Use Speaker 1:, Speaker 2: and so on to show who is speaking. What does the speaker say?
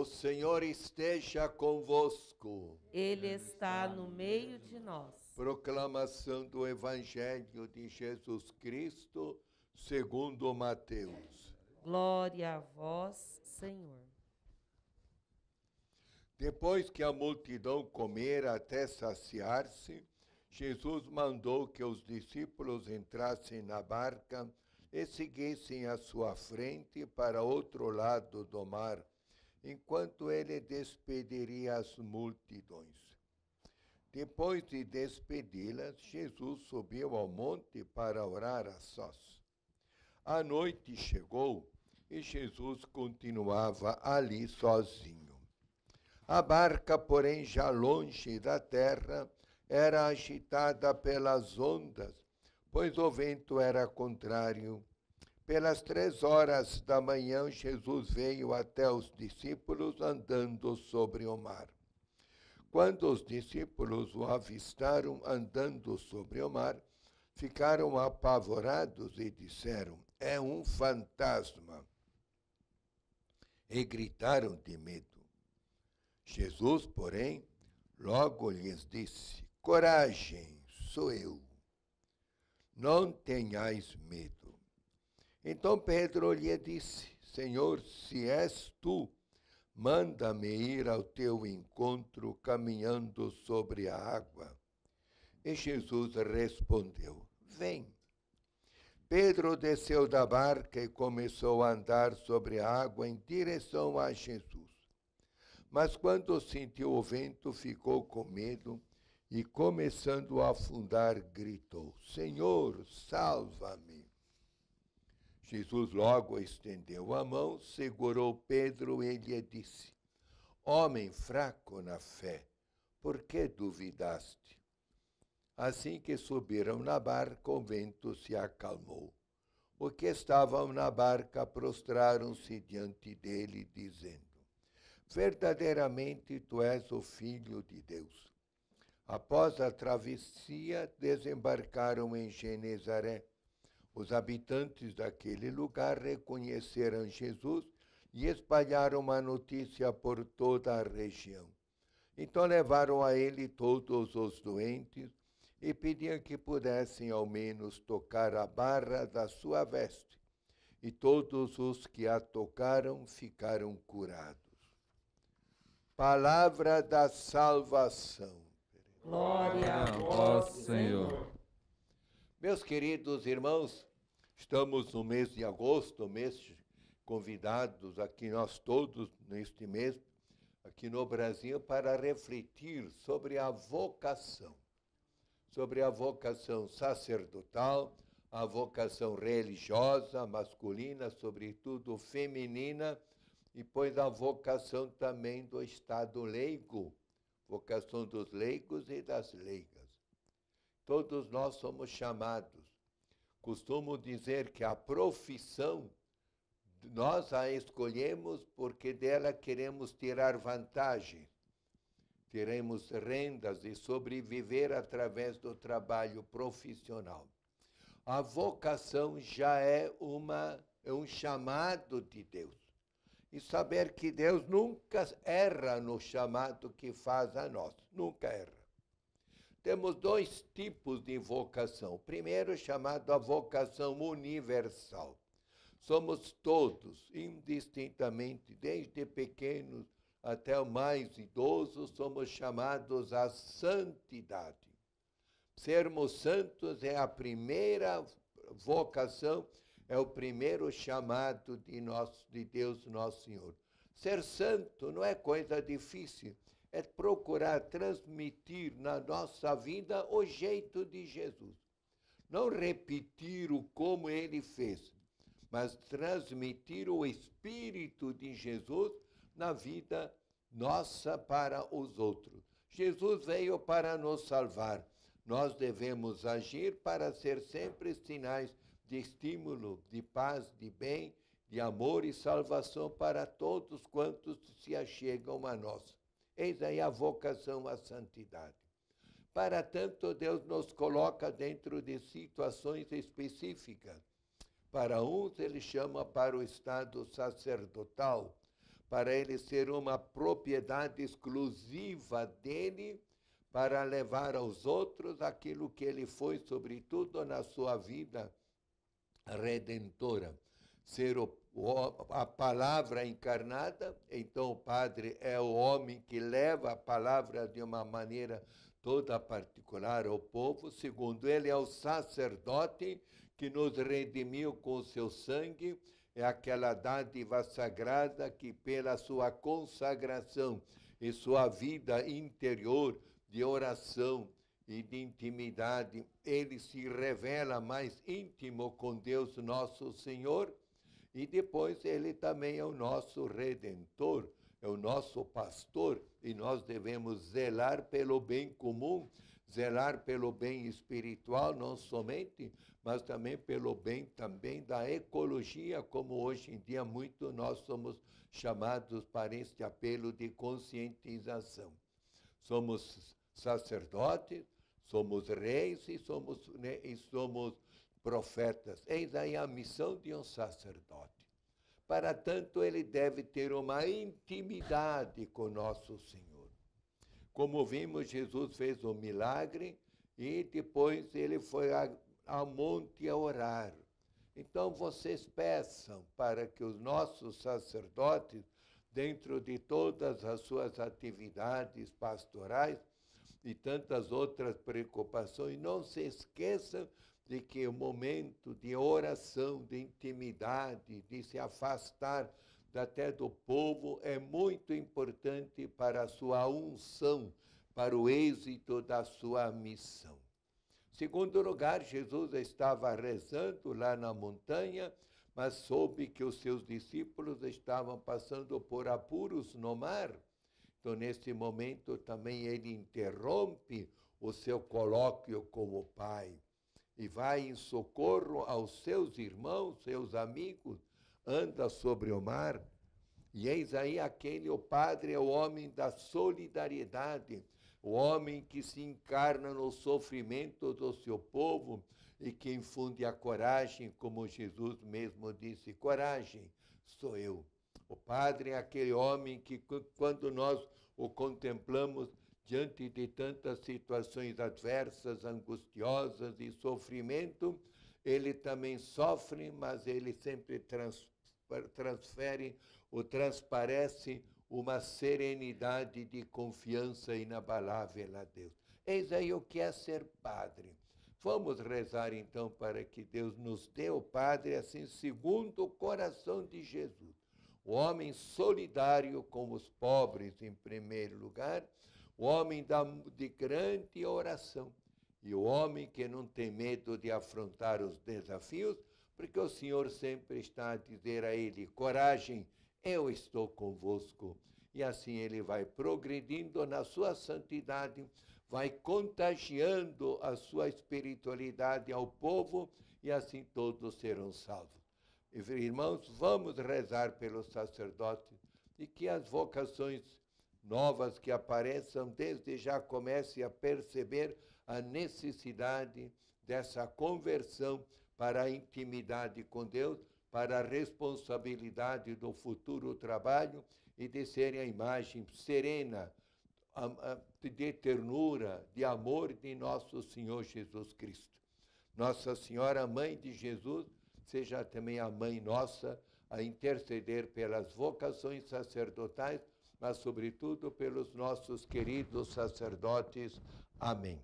Speaker 1: O Senhor esteja convosco. Ele está no meio de nós. Proclamação do Evangelho de Jesus Cristo, segundo Mateus. Glória a vós, Senhor. Depois que a multidão comera até saciar-se, Jesus mandou que os discípulos entrassem na barca e seguissem à sua frente para outro lado do mar enquanto ele despediria as multidões. Depois de despedi-las, Jesus subiu ao monte para orar a sós. A noite chegou e Jesus continuava ali sozinho. A barca, porém, já longe da terra, era agitada pelas ondas, pois o vento era contrário pelas três horas da manhã, Jesus veio até os discípulos andando sobre o mar. Quando os discípulos o avistaram andando sobre o mar, ficaram apavorados e disseram: É um fantasma! E gritaram de medo. Jesus, porém, logo lhes disse: Coragem, sou eu. Não tenhais medo. Então Pedro lhe disse: Senhor, se és tu, manda-me ir ao teu encontro caminhando sobre a água. E Jesus respondeu: Vem. Pedro desceu da barca e começou a andar sobre a água em direção a Jesus. Mas quando sentiu o vento, ficou com medo e, começando a afundar, gritou: Senhor, salva-me! Jesus logo estendeu a mão, segurou Pedro e lhe disse: Homem fraco na fé, por que duvidaste? Assim que subiram na barca, o vento se acalmou. Os que estavam na barca prostraram-se diante dele, dizendo: Verdadeiramente tu és o filho de Deus. Após a travessia, desembarcaram em Genezaré os habitantes daquele lugar reconheceram Jesus e espalharam uma notícia por toda a região. Então levaram a ele todos os doentes e pediam que pudessem ao menos tocar a barra da sua veste. E todos os que a tocaram ficaram curados. Palavra da salvação. Glória a vós, Senhor. Meus queridos irmãos, Estamos no mês de agosto, mês convidados aqui nós todos neste mês aqui no Brasil para refletir sobre a vocação, sobre a vocação sacerdotal, a vocação religiosa, masculina, sobretudo feminina, e pois a vocação também do Estado leigo, vocação dos leigos e das leigas. Todos nós somos chamados Costumo dizer que a profissão nós a escolhemos porque dela queremos tirar vantagem. Teremos rendas e sobreviver através do trabalho profissional. A vocação já é uma é um chamado de Deus. E saber que Deus nunca erra no chamado que faz a nós, nunca erra. Temos dois tipos de invocação. O primeiro, é chamado a vocação universal. Somos todos, indistintamente, desde pequenos até o mais idoso, somos chamados à santidade. Sermos santos é a primeira vocação, é o primeiro chamado de, nosso, de Deus, nosso Senhor. Ser santo não é coisa difícil, é procurar transmitir na nossa vida o jeito de Jesus. Não repetir o como ele fez, mas transmitir o espírito de Jesus na vida nossa para os outros. Jesus veio para nos salvar. Nós devemos agir para ser sempre sinais de estímulo, de paz, de bem, de amor e salvação para todos quantos se achegam a nós. Eis aí a vocação à santidade. Para tanto, Deus nos coloca dentro de situações específicas. Para uns, ele chama para o estado sacerdotal, para ele ser uma propriedade exclusiva dele, para levar aos outros aquilo que ele foi, sobretudo na sua vida redentora ser o, o, a palavra encarnada, então o Padre é o homem que leva a palavra de uma maneira toda particular ao povo. Segundo ele, é o sacerdote que nos redimiu com o seu sangue, é aquela dádiva sagrada que, pela sua consagração e sua vida interior de oração, e de intimidade, ele se revela mais íntimo com Deus nosso Senhor, e depois ele também é o nosso redentor, é o nosso pastor, e nós devemos zelar pelo bem comum, zelar pelo bem espiritual não somente, mas também pelo bem também da ecologia, como hoje em dia muito nós somos chamados para este apelo de conscientização. Somos sacerdotes, somos reis e somos, né, e somos profetas. Eis aí a missão de um sacerdote. Para tanto, ele deve ter uma intimidade com nosso Senhor. Como vimos, Jesus fez o um milagre e depois ele foi ao monte a orar. Então, vocês peçam para que os nossos sacerdotes, dentro de todas as suas atividades pastorais e tantas outras preocupações, não se esqueçam de que o momento de oração, de intimidade, de se afastar até do povo é muito importante para a sua unção, para o êxito da sua missão. Segundo lugar, Jesus estava rezando lá na montanha, mas soube que os seus discípulos estavam passando por apuros no mar. Então, nesse momento, também ele interrompe o seu colóquio com o Pai e vai em socorro aos seus irmãos, seus amigos, anda sobre o mar. E eis aí aquele, o Padre, é o homem da solidariedade, o homem que se encarna no sofrimento do seu povo e que infunde a coragem, como Jesus mesmo disse: coragem sou eu. O Padre é aquele homem que, quando nós o contemplamos, diante de tantas situações adversas, angustiosas e sofrimento, ele também sofre, mas ele sempre trans, transfere ou transparece uma serenidade de confiança inabalável a Deus. Eis aí o que é ser padre. Vamos rezar então para que Deus nos dê o Padre assim segundo o coração de Jesus. O homem solidário com os pobres em primeiro lugar, o homem da, de grande oração e o homem que não tem medo de afrontar os desafios, porque o Senhor sempre está a dizer a ele: coragem, eu estou convosco. E assim ele vai progredindo na sua santidade, vai contagiando a sua espiritualidade ao povo e assim todos serão salvos. Irmãos, vamos rezar pelos sacerdotes e que as vocações novas que apareçam, desde já comece a perceber a necessidade dessa conversão para a intimidade com Deus, para a responsabilidade do futuro trabalho e de serem a imagem serena, de ternura, de amor de nosso Senhor Jesus Cristo. Nossa Senhora, Mãe de Jesus, seja também a Mãe nossa a interceder pelas vocações sacerdotais mas sobretudo pelos nossos queridos sacerdotes. Amém.